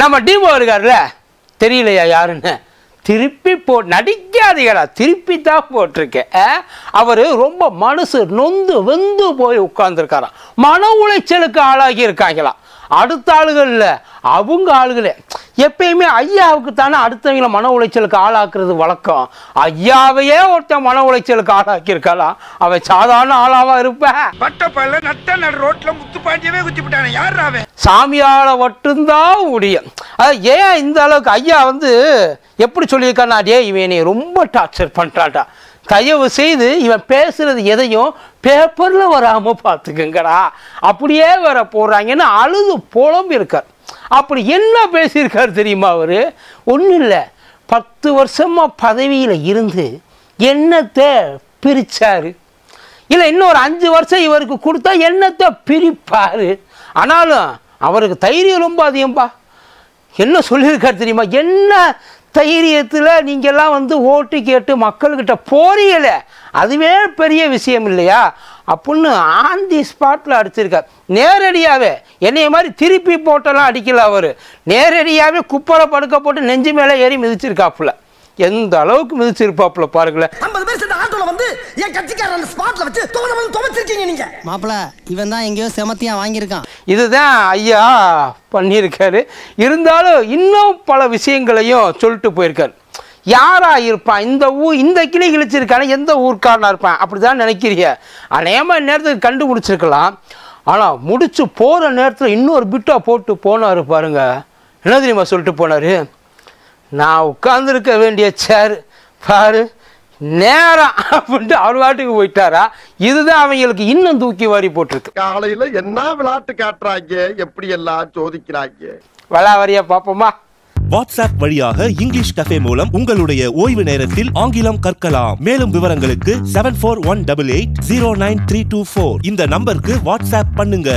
நம்ம டீமோ இருக்கார்ல தெரியலையா யாருன்னு திருப்பி போ நடிக்காதீங்களா திருப்பி தான் போட்டிருக்கேன் அவர் ரொம்ப மனசு நொந்து வெந்து போய் உட்கார்ந்துருக்காராம் மன உளைச்சலுக்கு ஆளாகி இருக்காங்களாம் அடுத்த ஆளுகள் இல்லை அவங்க ஆளுகளே எப்பயுமே ஐயாவுக்கு தானே அடுத்தவங்களை மன உளைச்சலுக்கு ஆளாக்குறது வழக்கம் ஐயாவையே ஒருத்தன் மன உளைச்சலுக்கு ஆளாக்கியிருக்காளா அவன் சாதாரண ஆளாவா இருப்பேன் ரோட்ல குத்தி குத்திவிட்டான யார் அவன் சாமியால மட்டும்தான் முடியும் அது ஏன் இந்த அளவுக்கு ஐயா வந்து எப்படி சொல்லியிருக்கான்னா டே இவன் என்னை ரொம்ப டார்ச்சர் பண்ணுறான்டா தயவு செய்து இவன் பேசுகிறது எதையும் பேப்பரில் வராமல் பார்த்துக்குங்கடா அப்படியே வர போடுறாங்கன்னு அழுது புலம்பு இருக்கார் அப்படி என்ன பேசியிருக்கார் தெரியுமா அவர் ஒன்றும் இல்லை பத்து வருஷமாக பதவியில் இருந்து என்னத்தை பிரித்தார் இல்லை இன்னும் ஒரு அஞ்சு வருஷம் இவருக்கு கொடுத்தா என்னத்தை பிரிப்பார் ஆனாலும் அவருக்கு தைரியம் ரொம்ப அதிகம்பா என்ன சொல்லியிருக்கார் தெரியுமா என்ன தைரியத்தில் நீங்கள்லாம் வந்து ஓட்டு கேட்டு மக்கள்கிட்ட போறியலை அதுவே பெரிய விஷயம் இல்லையா அப்படின்னு ஆன் தி ஸ்பாட்டில் அடிச்சிருக்க நேரடியாகவே என்னைய மாதிரி திருப்பி போட்டெல்லாம் அடிக்கல அவர் நேரடியாகவே குப்பரை படுக்க போட்டு நெஞ்சு மேலே ஏறி மிதிச்சிருக்காப்புல எந்த அளவுக்கு மிதிச்சிருப்பாப்புல பாருங்களேன் ஆட்டோல வந்து என் கட்சிக்காரன் அந்த ஸ்பாட்ல வச்சு துவன வந்து துவச்சிருக்கீங்க நீங்க மாப்பிள இவன் தான் எங்கேயோ செமத்தியா வாங்கியிருக்கான் இதுதான் ஐயா பண்ணியிருக்காரு இருந்தாலும் இன்னும் பல விஷயங்களையும் சொல்லிட்டு போயிருக்காரு யாராக இருப்பான் இந்த ஊர் இந்த கிளி கிழிச்சிருக்கானே எந்த ஊர்க்காரனாக இருப்பான் அப்படிதான் தான் நினைக்கிறிய அநேகமாக நேரத்துக்கு கண்டுபிடிச்சிருக்கலாம் ஆனால் முடிச்சு போகிற நேரத்தில் இன்னொரு பிட்டாக போட்டு போனார் பாருங்க என்ன தெரியுமா சொல்லிட்டு போனாரு நான் உட்காந்துருக்க வேண்டிய சேர் பாரு நேரம் அப்படின்ட்டு அவர் வாட்டுக்கு போயிட்டாரா இதுதான் அவங்களுக்கு இன்னும் தூக்கி வாரி போட்டிருக்கு காலையில என்ன விளையாட்டு காட்டுறாங்க எப்படி எல்லாம் சோதிக்கிறாங்க வளாவரியா பாப்போமா வாட்ஸ்அப் வழியாக இங்கிலீஷ் கஃபே மூலம் உங்களுடைய ஓய்வு நேரத்தில் ஆங்கிலம் கற்கலாம் மேலும் விவரங்களுக்கு seven four one double eight zero nine three two four இந்த நம்பருக்கு வாட்ஸ்அப் பண்ணுங்க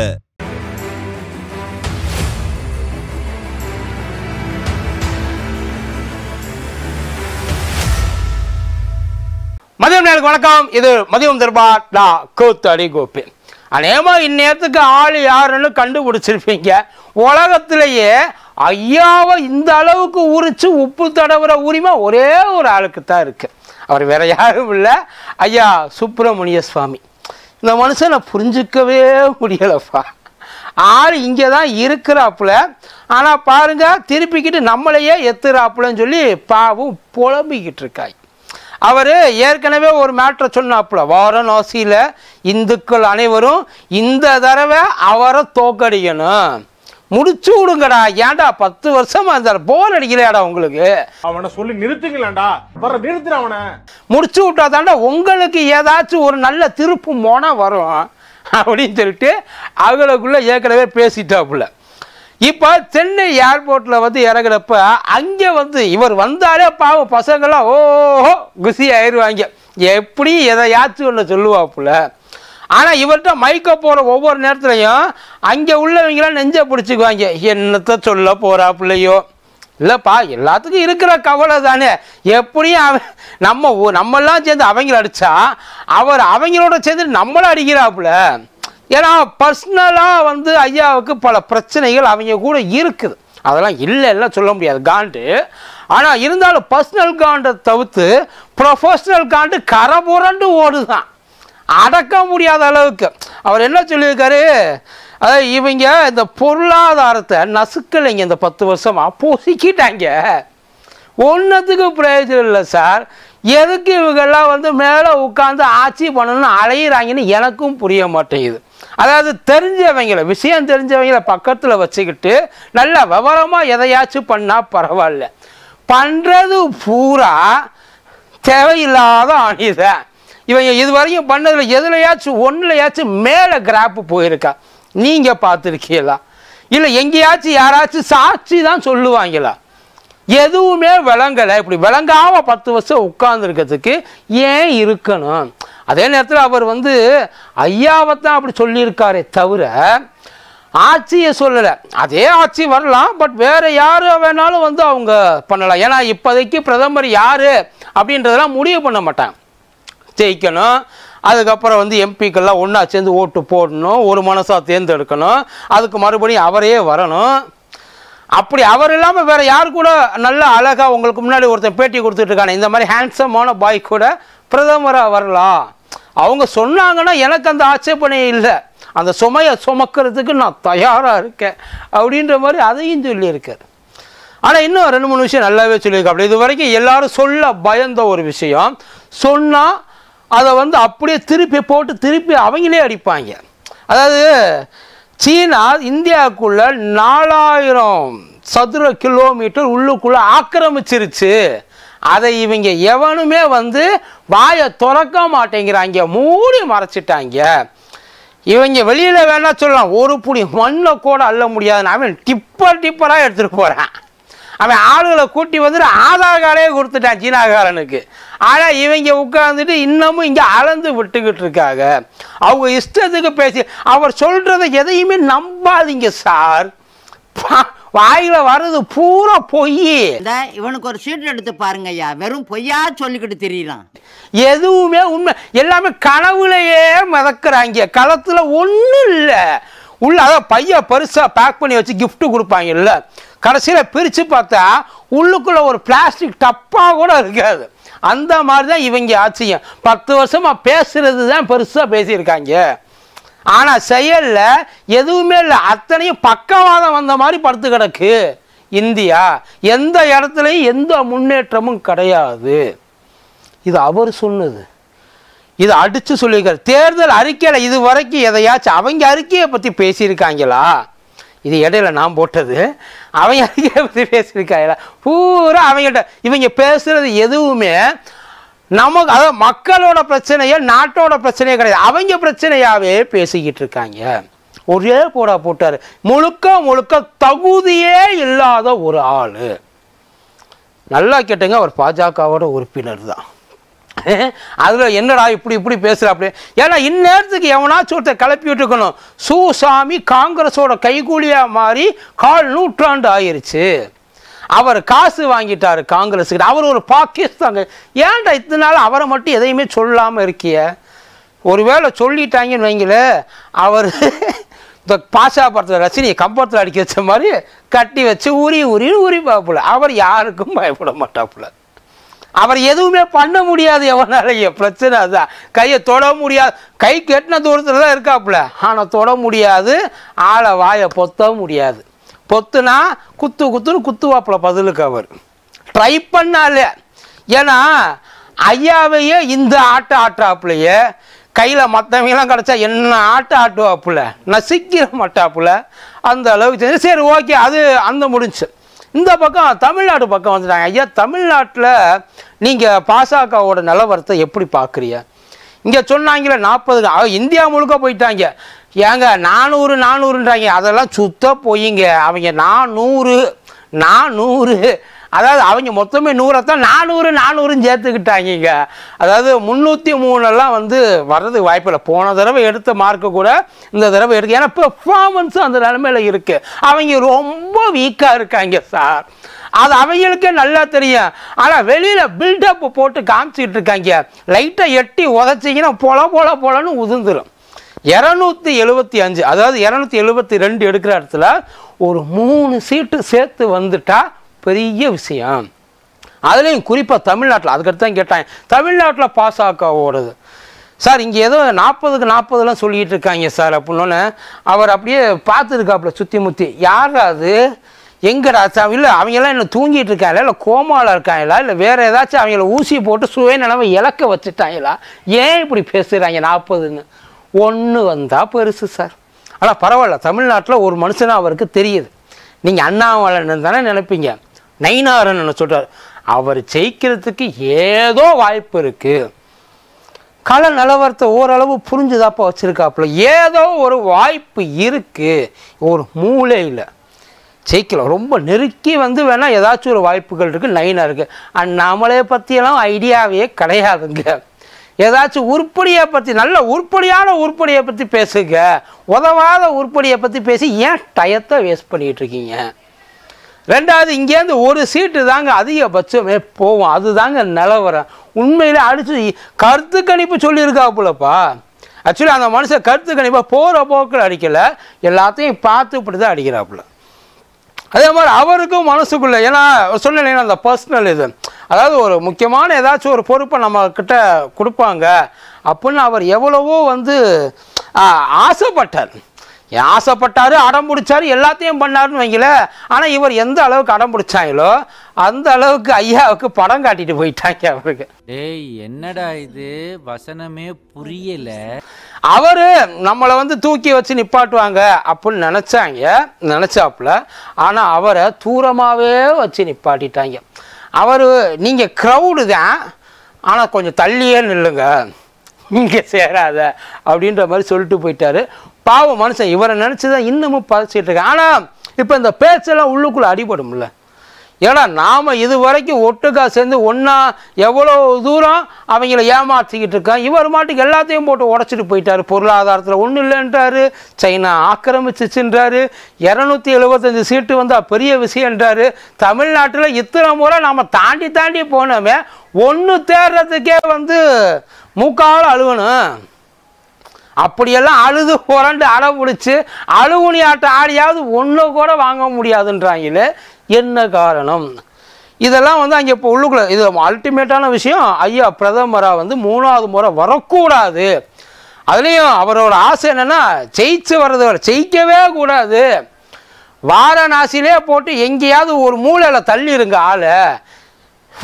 மதியம் நேருக்கு வணக்கம் இது மதியம் தர்பா நான் கூத்தடி கோபி அநேகமா இந்நேரத்துக்கு ஆள் யாருன்னு கண்டுபிடிச்சிருப்பீங்க உலகத்திலேயே ஐயாவை இந்த அளவுக்கு உரிச்சு உப்பு தடவுற உரிமை ஒரே ஒரு ஆளுக்கு தான் இருக்குது அவர் வேற யாரும் இல்லை ஐயா சுப்பிரமணிய சுவாமி இந்த மனுஷனை புரிஞ்சிக்கவே முடியலப்பா ஆள் இங்கே தான் இருக்கிறாப்புல ஆனால் பாருங்க திருப்பிக்கிட்டு நம்மளையே எத்துறாப்புலன்னு சொல்லி பாவும் புலம்பிக்கிட்டு இருக்காய் அவர் ஏற்கனவே ஒரு மேட்ரை சொன்னாப்புல வாரணாசியில் இந்துக்கள் அனைவரும் இந்த தடவை அவரை தோக்கடிக்கணும் முடிச்சு விடுங்கடா ஏன்டா பத்து வருஷமா இருந்தார் போர் அடிக்கலையாடா உங்களுக்கு அவனை சொல்லி நிறுத்துங்களேன்டா வர நிறுத்து அவனை முடிச்சு விட்டா தாண்டா உங்களுக்கு ஏதாச்சும் ஒரு நல்ல திருப்பு மோனா வரும் அப்படின்னு சொல்லிட்டு அவளுக்குள்ள ஏற்கனவே பேசிட்டாப்புல இப்போ சென்னை ஏர்போர்ட்டில் வந்து இறங்குறப்ப அங்கே வந்து இவர் வந்தாலே பாவம் பசங்களாம் ஓஹோ குசி ஆயிடுவாங்க எப்படி எதையாச்சும் ஒன்று சொல்லுவாப்புல ஆனால் இவர்கிட்ட மயக்க போகிற ஒவ்வொரு நேரத்துலையும் அங்கே உள்ளவங்களாம் நெஞ்சை பிடிச்சிக்குவாங்க என்னத்த சொல்ல போகிறா பிள்ளையோ இல்லைப்பா எல்லாத்துக்கும் இருக்கிற கவலை தானே எப்படியும் அவன் நம்ம நம்மெல்லாம் சேர்ந்து அவங்கள அடித்தா அவர் அவங்களோட சேர்ந்து நம்மளும் அடிக்கிறாப்புல ஏன்னா பர்சனலாக வந்து ஐயாவுக்கு பல பிரச்சனைகள் அவங்க கூட இருக்குது அதெல்லாம் இல்லைலாம் சொல்ல முடியாது காண்டு ஆனால் இருந்தாலும் பர்சனல் காண்டை தவிர்த்து ப்ரொஃபஷ்னல் காண்டு கரபுரண்டு ஓடுதான் அடக்க முடியாத அளவுக்கு அவர் என்ன சொல்லியிருக்காரு அதாவது இவங்க இந்த பொருளாதாரத்தை நசுக்கலைங்க இந்த பத்து வருஷமாக பொசுக்கிட்டாங்க ஒன்றத்துக்கு பிரயோஜனம் இல்லை சார் எதுக்கு இவங்கெல்லாம் வந்து மேலே உட்காந்து ஆட்சி பண்ணணும்னு அலையிறாங்கன்னு எனக்கும் புரிய மாட்டேங்குது அதாவது தெரிஞ்சவங்கள விஷயம் தெரிஞ்சவங்களை பக்கத்தில் வச்சுக்கிட்டு நல்ல விவரமாக எதையாச்சும் பண்ணால் பரவாயில்ல பண்ணுறது பூரா தேவையில்லாத அணிதான் இவங்க இதுவரையும் பண்ணதில் எதுலையாச்சும் ஒன்றுலையாச்சும் மேலே கிராப்பு போயிருக்கா நீங்கள் பார்த்துருக்கீங்களா இல்லை எங்கேயாச்சும் யாராச்சும் சாட்சி தான் சொல்லுவாங்களா எதுவுமே விளங்கலை இப்படி விளங்காமல் பத்து வருஷம் உட்காந்துருக்கிறதுக்கு ஏன் இருக்கணும் அதே நேரத்தில் அவர் வந்து ஐயாவை தான் அப்படி சொல்லியிருக்காரே தவிர ஆட்சியை சொல்லலை அதே ஆட்சி வரலாம் பட் வேறு யார் வேணாலும் வந்து அவங்க பண்ணலாம் ஏன்னா இப்போதைக்கு பிரதமர் யார் அப்படின்றதெல்லாம் முடிவு பண்ண மாட்டாங்க ஜெயிக்கணும் அதுக்கப்புறம் வந்து எம்பிக்கெல்லாம் ஒன்றா சேர்ந்து ஓட்டு போடணும் ஒரு மனசாக தேர்ந்தெடுக்கணும் அதுக்கு மறுபடியும் அவரே வரணும் அப்படி அவர் இல்லாமல் வேறு யார் கூட நல்ல அழகாக உங்களுக்கு முன்னாடி ஒருத்தன் பேட்டி கொடுத்துட்ருக்கானே இந்த மாதிரி ஹேண்ட்ஸமான பாய் கூட பிரதமராக வரலாம் அவங்க சொன்னாங்கன்னா எனக்கு அந்த ஆட்சேபனை இல்லை அந்த சுமையை சுமக்கிறதுக்கு நான் தயாராக இருக்கேன் அப்படின்ற மாதிரி அதையும் சொல்லியிருக்கார் ஆனால் இன்னும் ரெண்டு மூணு விஷயம் நல்லாவே சொல்லியிருக்காப்ல இது வரைக்கும் எல்லாரும் சொல்ல பயந்த ஒரு விஷயம் சொன்னால் அதை வந்து அப்படியே திருப்பி போட்டு திருப்பி அவங்களே அடிப்பாங்க அதாவது சீனா இந்தியாவுக்குள்ளே நாலாயிரம் சதுர கிலோமீட்டர் உள்ளுக்குள்ளே ஆக்கிரமிச்சிருச்சு அதை இவங்க எவனுமே வந்து வாயை திறக்க மாட்டேங்கிறாங்க மூடி மறைச்சிட்டாங்க இவங்க வெளியில் வேணா சொல்லலாம் ஒரு புடி மண்ணை கூட அள்ள முடியாதுன்னு அவன் டிப்பர் டிப்பராக எடுத்துகிட்டு போகிறான் அவன் ஆளுகளை கூட்டி வந்து ஆதார் கார்டே கொடுத்துட்டான் சீனாகாரனுக்கு ஆனால் இவங்க உட்காந்துட்டு இன்னமும் இங்கே அளந்து விட்டுக்கிட்டு இருக்காங்க அவங்க இஷ்டத்துக்கு பேசி அவர் சொல்கிறத எதையுமே நம்பாதீங்க சார் வாயில வர்றது பூரா பொய் இவனுக்கு ஒரு சீட் எடுத்து பாருங்க ஐயா வெறும் பொய்யா சொல்லிக்கிட்டு தெரியலாம் எதுவுமே உண்மை எல்லாமே கனவுலையே மிதக்குறாங்க களத்துல ஒன்றும் இல்லை உள்ள அதான் பையன் பெருசாக பேக் பண்ணி வச்சு கிஃப்ட்டு கொடுப்பாங்கல்ல கடைசியில் பிரித்து பார்த்தா உள்ளுக்குள்ளே ஒரு பிளாஸ்டிக் டப்பாக கூட இருக்காது அந்த மாதிரி தான் இவங்க ஆச்சரியம் பத்து வருஷமாக பேசுகிறது தான் பெருசாக பேசியிருக்காங்க ஆனால் செயலில் எதுவுமே இல்லை அத்தனையும் பக்கவாதம் வந்த மாதிரி படுத்து கிடக்கு இந்தியா எந்த இடத்துலையும் எந்த முன்னேற்றமும் கிடையாது இது அவர் சொன்னது இது அடித்து சொல்லியிருக்கார் தேர்தல் அறிக்கையில் இது வரைக்கும் எதையாச்சும் அவங்க அறிக்கையை பற்றி பேசியிருக்காங்களா இது இடையில நான் போட்டது அவங்க அறிக்கையை பற்றி பேசியிருக்காங்களா பூரா அவங்கள்ட்ட இவங்க பேசுகிறது எதுவுமே நமக்கு அதாவது மக்களோட பிரச்சனையே நாட்டோட பிரச்சனையே கிடையாது அவங்க பிரச்சனையாகவே பேசிக்கிட்டு இருக்காங்க ஒரே கூட போட்டார் முழுக்க முழுக்க தகுதியே இல்லாத ஒரு ஆள் நல்லா கேட்டுங்க அவர் பாஜகவோட உறுப்பினர் தான் அதில் என்னடா இப்படி இப்படி பேசுகிற அப்படி ஏன்னா இந்நேரத்துக்கு எவனாச்சும் ஒருத்தர் கிளப்பி விட்டுக்கணும் சூசாமி காங்கிரஸோட கைகூலியாக மாறி கால் நூற்றாண்டு ஆயிடுச்சு அவர் காசு வாங்கிட்டார் காங்கிரஸுக்கு அவர் ஒரு பாகிஸ்தாங்க ஏன்டா இத்தனை நாள் அவரை மட்டும் எதையுமே சொல்லாமல் இருக்கிய ஒருவேளை சொல்லிட்டாங்கன்னு வைங்கள அவர் இந்த பாஷா படத்தில் ரசினியை கம்பத்தில் அடிக்க வச்ச மாதிரி கட்டி வச்சு உரி உரின்னு உரி பார்ப்பில்ல அவர் யாருக்கும் பயப்பட மாட்டாப்புல அவர் எதுவுமே பண்ண முடியாது எவனாலையும் பிரச்சனை அதுதான் கையை தொட முடியாது கை கெட்டின தூரத்தில் தான் இருக்காப்புல ஆனால் தொட முடியாது ஆளை வாயை பொத்த முடியாது பொத்துனா குத்து குத்துன்னு குத்துவாப்பில் பதிலுக்கு அவர் ட்ரை பண்ணாலே ஏன்னா ஐயாவையே இந்த ஆட்ட ஆட்டாப்புலையே கையில் மற்றவங்களாம் கிடச்சா என்ன ஆட்ட ஆட்டுவாப்புல நசிக்கிற மாட்டாப்புல அந்த அளவுக்கு செஞ்சு சரி ஓகே அது அந்த முடிஞ்சு இந்த பக்கம் தமிழ்நாடு பக்கம் வந்துட்டாங்க ஐயா தமிழ்நாட்டில் நீங்கள் பாசகவோட நிலவரத்தை எப்படி பார்க்குறீங்க இங்கே சொன்னாங்களே நாற்பது இந்தியா முழுக்க போயிட்டாங்க ஏங்க நானூறு நானூறுன்றாங்க அதெல்லாம் சுத்த போயிங்க அவங்க நானூறு நானூறு அதாவது அவங்க மொத்தமே நூறத்தான் நானூறு நானூறுன்னு சேர்த்துக்கிட்டாங்க அதாவது முந்நூற்றி மூணுலாம் வந்து வர்றதுக்கு வாய்ப்பில்லை போன தடவை எடுத்த மார்க்கு கூட இந்த தடவை எடுக்க ஏன்னா பெர்ஃபார்மன்ஸும் அந்த நிலமையில் இருக்குது அவங்க ரொம்ப வீக்காக இருக்காங்க சார் அது அவங்களுக்கே நல்லா தெரியும் ஆனால் வெளியில் பில்டப் போட்டு காமிச்சிக்கிட்டு இருக்காங்க லைட்டாக எட்டி உதச்சிங்கன்னா பொல பொல பொலன்னு உதிர்ந்துடும் இரநூத்தி எழுபத்தி அஞ்சு அதாவது இரநூத்தி எழுபத்தி ரெண்டு எடுக்கிற இடத்துல ஒரு மூணு சீட்டு சேர்த்து வந்துட்டா பெரிய விஷயம் அதுலேயும் குறிப்பாக தமிழ்நாட்டில் அதுக்கடுத்து தான் கேட்டாங்க தமிழ்நாட்டில் பாஸ் ஆக்க ஓடுது சார் இங்கே ஏதோ நாற்பதுக்கு நாற்பதுலாம் சொல்லிகிட்டு இருக்காங்க சார் அப்படின்னோன்னு அவர் அப்படியே பார்த்துருக்காப்புல சுற்றி முத்தி யாராவது எங்கடா சார் இல்லை அவங்கெல்லாம் என்ன தூங்கிட்டு இருக்காங்களா இல்லை கோமாவில் இருக்காங்களா இல்லை வேறு ஏதாச்சும் அவங்கள ஊசி போட்டு சுயநிலவை இலக்க வச்சுட்டாங்களா ஏன் இப்படி பேசுகிறாங்க நாற்பதுன்னு ஒன்று வந்தால் பெருசு சார் ஆனால் பரவாயில்ல தமிழ்நாட்டில் ஒரு மனுஷனாக அவருக்கு தெரியுது நீங்கள் அண்ணாமலன் தானே நினைப்பீங்க நைனாரன் சொல்கிறார் அவர் ஜெயிக்கிறதுக்கு ஏதோ வாய்ப்பு இருக்குது கல நிலவரத்தை ஓரளவு புரிஞ்சுதாப்பா வச்சுருக்காப்புல ஏதோ ஒரு வாய்ப்பு இருக்குது ஒரு மூளையில் ஜெயிக்கலாம் ரொம்ப நெருக்கி வந்து வேணால் ஏதாச்சும் ஒரு வாய்ப்புகள் இருக்குது நைனாக இருக்குது அண்ணாமலையை பற்றியெல்லாம் ஐடியாவே கிடையாதுங்க ஏதாச்சும் உருப்படியை பற்றி நல்ல உருப்படியான உருப்படியை பற்றி பேசுங்க உதவாத உருப்படியை பற்றி பேசி ஏன் டயத்தை வேஸ்ட் பண்ணிகிட்டு இருக்கீங்க ரெண்டாவது இங்கேருந்து ஒரு சீட்டு தாங்க அதிகபட்சமே போவோம் அதுதாங்க நிலவரம் உண்மையில் அடித்து கருத்து கணிப்பு சொல்லியிருக்காப்புலப்பா ஆக்சுவலி அந்த மனுஷன் கருத்து கணிப்பாக போகிற போக்கில் அடிக்கலை எல்லாத்தையும் பார்த்து இப்படி தான் அடிக்கிறாப்புல அதே மாதிரி அவருக்கும் மனசுக்குள்ளே ஏன்னா சொன்னேன் அந்த பர்சனல் இது அதாவது ஒரு முக்கியமான ஏதாச்சும் ஒரு பொறுப்பை நம்மக்கிட்ட கொடுப்பாங்க அப்படின்னு அவர் எவ்வளவோ வந்து ஆசைப்பட்டார் ஆசைப்பட்டார் அடம் பிடிச்சாரு எல்லாத்தையும் பண்ணாருன்னு வைங்கள ஆனால் இவர் எந்த அளவுக்கு அடம் பிடிச்சாங்களோ அந்த அளவுக்கு ஐயாவுக்கு படம் காட்டிட்டு போயிட்டாங்க அவருக்கு டேய் என்னடா இது வசனமே புரியல அவரு நம்மளை வந்து தூக்கி வச்சு நிப்பாட்டுவாங்க அப்படின்னு நினச்சாங்க நினச்சாப்புல ஆனால் அவரை தூரமாகவே வச்சு நிப்பாட்டிட்டாங்க அவர் நீங்கள் க்ரௌடு தான் ஆனால் கொஞ்சம் தள்ளியே நில்லுங்க இங்கே சேராத அப்படின்ற மாதிரி சொல்லிட்டு போயிட்டாரு பாவம் மனுஷன் இவரை நினச்சி தான் இன்னமும் பதச்சிட்டு இருக்கேன் ஆனால் இப்போ இந்த பேச்செல்லாம் உள்ளுக்குள்ளே அடிபடும்ல ஏன்னா நாம் இது வரைக்கும் ஒட்டுக்கா சேர்ந்து ஒன்றா எவ்வளோ தூரம் அவங்கள ஏமாற்றிக்கிட்டு இருக்கான் இவர் மாட்டுக்கு எல்லாத்தையும் போட்டு உடச்சிட்டு போயிட்டார் பொருளாதாரத்தில் ஒன்றும் இல்லைன்றாரு சைனா ஆக்கிரமிச்சிச்சுன்றாரு இரநூத்தி எழுபத்தஞ்சு சீட்டு வந்தால் பெரிய விஷயன்றாரு தமிழ்நாட்டில் இத்தனை முறை நாம் தாண்டி தாண்டி போனோமே ஒன்று தேடுறதுக்கே வந்து மூக்காவில் அழுகணும் அப்படியெல்லாம் அழுது புரண்டு அடை பிடிச்சி அழுகுனியாட்ட ஆடியாவது ஒன்று கூட வாங்க முடியாதுன்றாங்களே என்ன காரணம் இதெல்லாம் வந்து அங்கே இப்போ உள்ளுக்குள்ள இது அல்டிமேட்டான விஷயம் ஐயா பிரதமராக வந்து மூணாவது முறை வரக்கூடாது அதுலேயும் அவரோட ஆசை என்னென்னா ஜெயிச்சு வர்றது ஜெயிக்கவே கூடாது வாரணாசியிலே போட்டு எங்கேயாவது ஒரு மூளையில் இருங்க ஆளை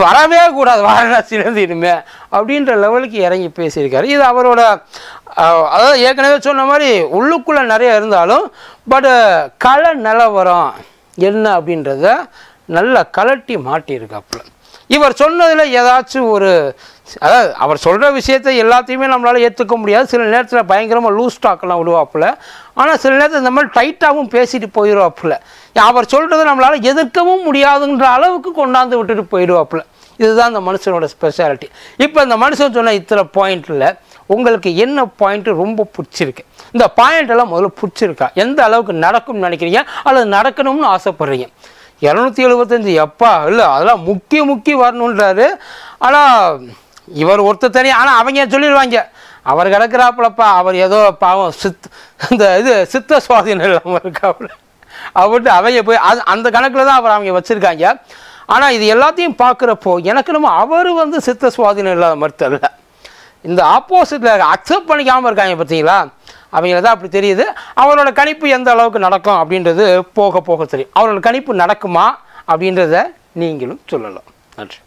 வரவே கூடாது வாரணாசியிலேருந்து இனிமேல் அப்படின்ற லெவலுக்கு இறங்கி பேசியிருக்காரு இது அவரோட அதாவது ஏற்கனவே சொன்ன மாதிரி உள்ளுக்குள்ளே நிறைய இருந்தாலும் பட் கல நிலவரம் என்ன அப்படின்றத நல்லா கலட்டி மாட்டியிருக்காப்புல இவர் சொன்னதில் ஏதாச்சும் ஒரு அதாவது அவர் சொல்கிற விஷயத்த எல்லாத்தையுமே நம்மளால் ஏற்றுக்க முடியாது சில நேரத்தில் பயங்கரமாக லூஸ் டாக்கெலாம் விடுவாப்புல ஆனால் சில நேரத்தில் இந்த மாதிரி டைட்டாகவும் பேசிட்டு போயிடுவாப்புல அவர் சொல்கிறத நம்மளால் எதிர்க்கவும் முடியாதுன்ற அளவுக்கு கொண்டாந்து விட்டுட்டு போயிடுவாப்புல இதுதான் அந்த மனுஷனோட ஸ்பெஷாலிட்டி இப்போ இந்த மனுஷன் சொன்ன இத்தனை பாயிண்டில் உங்களுக்கு என்ன பாயிண்ட் ரொம்ப பிடிச்சிருக்கு இந்த பாயிண்ட்டெல்லாம் முதல்ல பிடிச்சிருக்கா எந்த அளவுக்கு நடக்கும்னு நினைக்கிறீங்க அல்லது நடக்கணும்னு ஆசைப்படுறீங்க இரநூத்தி எழுபத்தஞ்சு எப்பா இல்லை அதெல்லாம் முக்கிய முக்கிய வரணுன்றாரு ஆனால் இவர் ஒருத்தர் தனி ஆனால் அவங்க சொல்லிடுவாங்க அவர் கிடக்கிறாப்புலப்பா அவர் ஏதோ பாவம் சித் இந்த இது சித்த சுவாதீனம் இல்லாமல் இருக்காப்புல அவர்கிட்ட அவங்க போய் அது அந்த கணக்கில் தான் அவர் அவங்க வச்சுருக்காங்க ஆனால் இது எல்லாத்தையும் பார்க்குறப்போ எனக்கு நம்ம அவர் வந்து சித்த சுவாதீனம் இல்லாத மாதிரி தெரியல இந்த ஆப்போசிட்டில் அக்செப்ட் பண்ணிக்காமல் இருக்காங்க பார்த்தீங்களா அவங்கள தான் அப்படி தெரியுது அவரோட கணிப்பு எந்த அளவுக்கு நடக்கும் அப்படின்றது போக போக தெரியும் அவரோட கணிப்பு நடக்குமா அப்படின்றத நீங்களும் சொல்லலாம் நன்றி